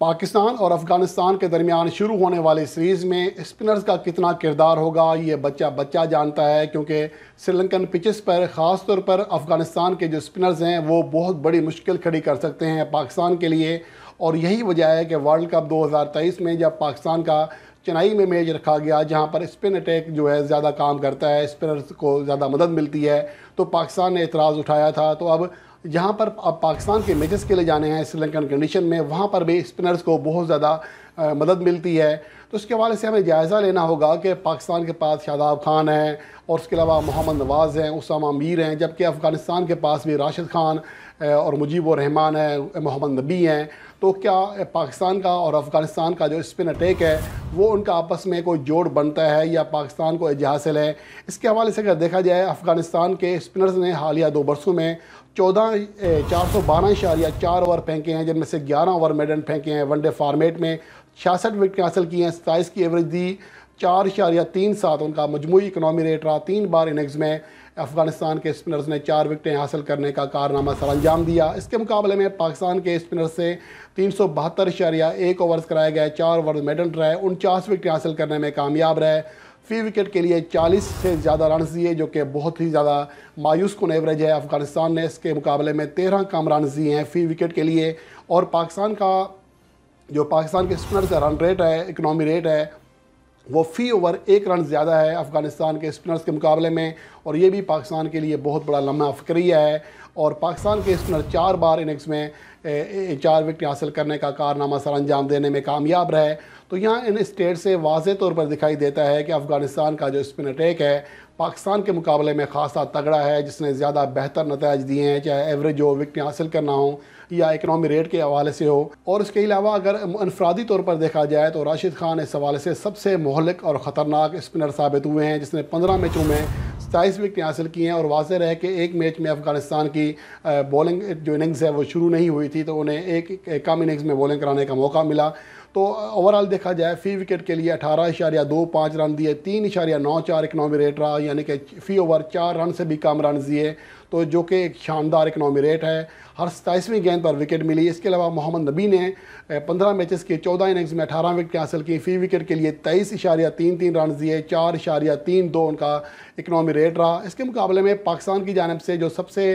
पाकिस्तान और अफगानिस्तान के दरमियान शुरू होने वाली सीरीज़ में स्पिनर्स का कितना किरदार होगा ये बच्चा बच्चा जानता है क्योंकि श्रीलंकन पिचेस पर ख़ास तौर पर अफगानिस्तान के जो स्पिनर्स हैं वो बहुत बड़ी मुश्किल खड़ी कर सकते हैं पाकिस्तान के लिए और यही वजह है कि वर्ल्ड कप 2023 में जब पाकिस्तान का चेन्नई में मैच रखा गया जहाँ पर स्पिन अटैक जो है ज़्यादा काम करता है स्पिनर्स को ज़्यादा मदद मिलती है तो पाकिस्तान ने एतराज़ उठाया था तो अब जहाँ पर अब पाकिस्तान के मैचेस के लिए जाने हैं श्रीलंकन कंडीशन में वहाँ पर भी स्पिनर्स को बहुत ज़्यादा मदद मिलती है तो इसके हवाले से हमें जायज़ा लेना होगा कि पाकिस्तान के पास शादाब खान हैं और उसके अलावा मोहम्मद नवाज़ हैं उसामा मीर हैं जबकि अफ़गानिस्तान के पास भी राशिद खान और मुजीब रहमान हैं मोहम्मद नबी हैं तो क्या पाकिस्तान का और अफ़गानिस्तान का जो स्पिन अटैक है वो उनका आपस में कोई जोड़ बनता है या पाकिस्तान को एज हासिल है इसके हवाले से अगर देखा जाए अफ़गानिस्तान के स्पिनर्स ने हालिया दो बरसों में चौदह चार सौ बारह इशारिया चार ओवर फेंके हैं जिनमें से ग्यारह ओवर मेडन फेंके हैं वनडे फार्मेट में छियासठ विकटें हासिल की हैं सताईस की एवरेज दी चार इशारिया तीन सात उनका मजमू इकनॉमी रेट रहा तीन बार इनिंग्स में अफगानिस्तान के स्पिनर्स ने चार विकटें हासिल करने का कारनामा सर अंजाम दिया इसके मुकाबले में पाकिस्तान के स्पिनर्स से तीन सौ बहत्तर इशारिया एक ओवर्स कराए गए चार ओवर मेडल रहे उनचास विकटें हासिल करने में कामयाब रहे फी विकेट के लिए 40 से ज़्यादा रन दिए जो कि बहुत ही ज़्यादा मायूस कन एवरेज है अफगानिस्तान ने इसके मुकाबले में तेरह कम रन दिए हैं फी विकेट के लिए और पाकिस्तान का जो पाकिस्तान के स्पिनर का रन रेट है इकनॉमी रेट है वो फ़ी ओवर एक रन ज़्यादा है अफ़गानिस्तान के स्पिनर्स के मुकाबले में और ये भी पाकिस्तान के लिए बहुत बड़ा लम्हा फ़क्रिया है और पाकिस्तान के स्पिनर चार बार इनिंग्स में चार विकेट हासिल करने का कारनामा सर अंजाम देने में कामयाब रहे तो यहाँ इन स्टेट से वाज तौर पर दिखाई देता है कि अफ़गानिस्तान का जो स्पिन अटैक है पाकिस्तान के मुकाबले में खासा तगड़ा है जिसने ज़्यादा बेहतर नतज दिए हैं चाहे एवरेज हो विकटें हासिल करना हो या इकनॉमी रेट के हवाले से हो और इसके अलावा अगर इनफरादी तौर पर देखा जाए तो राशिद खान इस हवाले से सबसे महलिक और ख़तरनाक स्पिनर साबित हुए हैं जिसने पंद्रह मैचों में सताईस विकटें हासिल की हैं और वाजह है कि एक मैच में अफगानिस्तान की बॉलिंग जो इनिंग्स है वो शुरू नहीं हुई थी तो उन्हें एक, एक कम इनिंग्स में बॉलिंग कराने का मौका मिला तो ओवरऑल देखा जाए फी विकेट के लिए अठारह इशारिया दो पाँच रन दिए तीन इशारिया नौ चार इकनॉमी रेट रहा यानी कि फी ओवर चार रन से भी कम रन दिए तो जो कि एक शानदार इकनॉमी रेट है हर सताईसवीं गेंद पर विकेट मिली इसके अलावा मोहम्मद नबी ने पंद्रह मैचेस के चौदह इनिंग्स में अठारह विकेट हासिल की फी विकेट के लिए तेईस इशारिया तीन तीन रन दिए चार इशारिया तीन दो उनका इकनॉमी रेट रहा इसके मुकाबले में पाकिस्तान की जानब से जो सबसे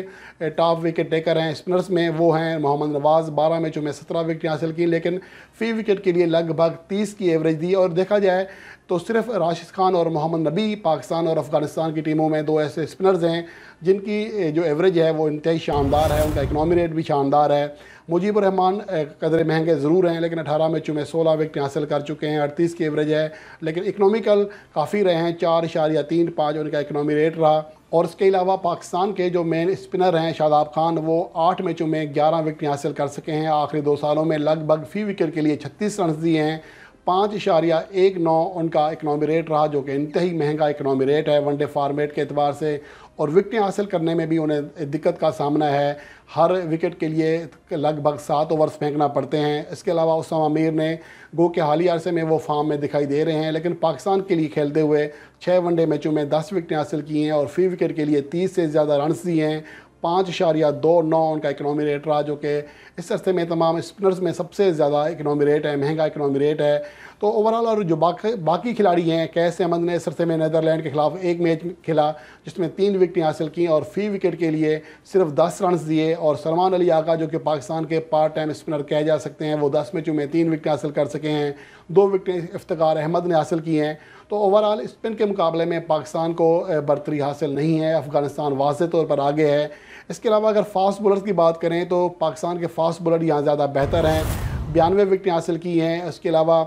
टॉप विकेट टेकर हैं स्पिनर्स में वो हैं मोहम्मद नवाज़ बारह मैचों में सत्रह विकेट हासिल की लेकिन फी विकेट के लिए लगभग तीस की एवरेज दी और देखा जाए तो सिर्फ राशिद खान और मोहम्मद नबी पाकिस्तान और अफगानिस्तान की टीमों में दो ऐसे स्पिनर्स हैं जिनकी जो एवरेज है वो इंतहाई शानदार है उनका इकनॉमी रेट भी शानदार है मुजीब रहमान कदर महंगे ज़रूर हैं लेकिन अठारह में चुमे सोलह विकट हासिल कर चुके हैं अड़तीस की एवरेज है लेकिन इकनॉमिकल काफ़ी रहे हैं चार इशारिया तीन पाँच उनका इकनॉमी रेट रहा और इसके अलावा पाकिस्तान के जो मेन स्पिनर हैं शादाब खान वो आठ मैचों में ग्यारह विकटें हासिल कर सके हैं आखिरी दो सालों में लगभग फी विकेट के लिए छत्तीस रन दिए हैं पाँच इशारिया एक नौ उनका इकनॉमी रेट रहा जो कि इंतही महंगा इकनॉमी रेट है वनडे फार्मेट के अतबार से और विकटें हासिल करने में भी उन्हें दिक्कत का सामना है हर विकेट के लिए लगभग सात ओवर्स फेंकना पड़ते हैं इसके अलावा उसमा मीर ने गो के हाली अरसे में वो फार्म में दिखाई दे रहे हैं लेकिन पाकिस्तान के लिए खेलते हुए छः वनडे मैचों में दस विकटें हासिल की हैं और फी विकेट के लिए तीस से ज़्यादा रनस दिए हैं पाँच इशारिया दो नौ उनका इकनॉमी रेट रहा जो कि इस अरसे में तमाम स्पिनर्स में सबसे ज़्यादा इकनॉमी रेट है महंगा इकनॉमी रेट है तो ओवरऑल और जो बाकी बाकी खिलाड़ी हैं कैस अहमद ने इस अरसे में नदरलैंड के खिलाफ एक मैच खेला जिसमें तीन विकटें हासिल की और फी विकेट के लिए सिर्फ दस रन दिए और सलमान अली आका जो कि पाकिस्तान के पार्ट टाइम स्पिनर कहे जा सकते हैं वो दस मैचों में तीन विकटें हासिल कर सके हैं दो विकटें इफ्तार अहमद ने हासिल की हैं तो ओवरऑल स्पिन के मुकाबले में पाकिस्तान को बरतरी हासिल नहीं है अफगानिस्तान वाज तौर पर आगे है इसके अलावा अगर फास्ट बॉलर की बात करें तो पाकिस्तान के फास्ट बॉलर यहाँ ज़्यादा बेहतर हैं बयानवे विकटें हासिल की हैं उसके अलावा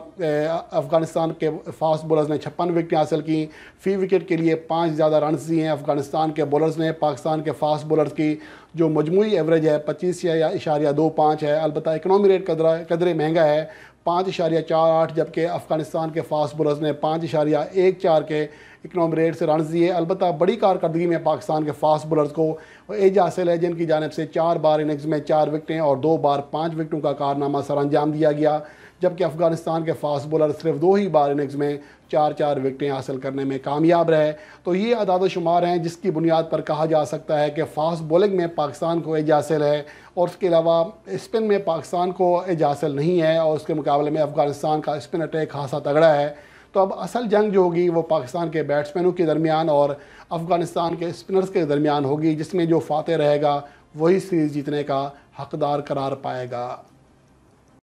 अफ़गानिस्तान के फास्ट बॉलर्स ने छप्पन विकटें हासिल की फी विकेट के लिए पाँच ज़्यादा रन दिए हैं अफ़गानिस्तान के बॉलर्स ने पाकिस्तान के फास्ट बॉलर्स की जो मजमू एवरेज है पच्चीस या इशारिया दो पाँच है अलबत् इकनॉमी रेट कदरा कदरे महंगा है पाँच इशारिया चार आठ जबकि अफ़गानिस्तान के फास्ट बॉलर्स ने पाँच इशारिया एक चार के इकनॉम रेट से रन दिए अलबत् बड़ी कारकर्दगी में पाकिस्तान के फास्ट बॉलर्स को एज हासिल है जिनकी जानब से चार बार इनिंग्स में चार विकटें और दो बार पाँच विकटों का कारनामा सर अंजाम दिया गया जबकि अफगानिस्तान के फास्ट बॉलर सिर्फ दो ही बार इनिंग्स में चार चार विकटें हासिल करने में कामयाब रहे तो ये अदाद शुमार हैं जिसकी बुनियाद पर कहा जा सकता है कि फास्ट बॉलिंग में पाकिस्तान को एज हासिल है और उसके अलावा स्पिन में पाकिस्तान को एज हासिल नहीं है और उसके मुकाबले में अफगानिस्तान का स्पिन अटैक खासा तगड़ा है तो अब असल जंग जो होगी वो पाकिस्तान के बैट्समैनों के दरमियान और अफ़गानिस्तान के स्पिनर्स के दरमियान होगी जिसमें जो फातह रहेगा वही सीरीज़ जीतने का हकदार करार पाएगा